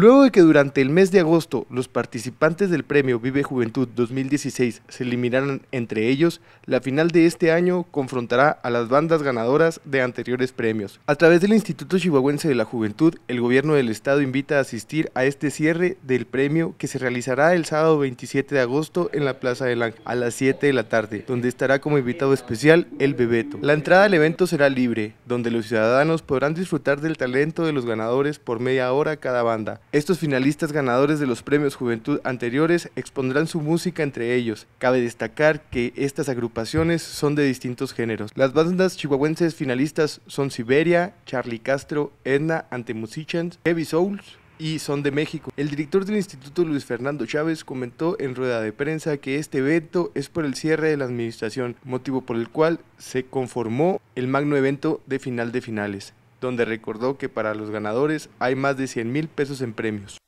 Luego de que durante el mes de agosto los participantes del premio Vive Juventud 2016 se eliminaran entre ellos, la final de este año confrontará a las bandas ganadoras de anteriores premios. A través del Instituto Chihuahuense de la Juventud, el gobierno del estado invita a asistir a este cierre del premio que se realizará el sábado 27 de agosto en la Plaza del Ángel a las 7 de la tarde, donde estará como invitado especial el Bebeto. La entrada al evento será libre, donde los ciudadanos podrán disfrutar del talento de los ganadores por media hora cada banda estos finalistas ganadores de los premios Juventud anteriores expondrán su música entre ellos. Cabe destacar que estas agrupaciones son de distintos géneros. Las bandas chihuahuenses finalistas son Siberia, Charlie Castro, Edna, Antemusicians, Heavy Souls, y son de México. El director del Instituto Luis Fernando Chávez comentó en rueda de prensa que este evento es por el cierre de la administración, motivo por el cual se conformó el magno evento de final de finales donde recordó que para los ganadores hay más de 100 mil pesos en premios.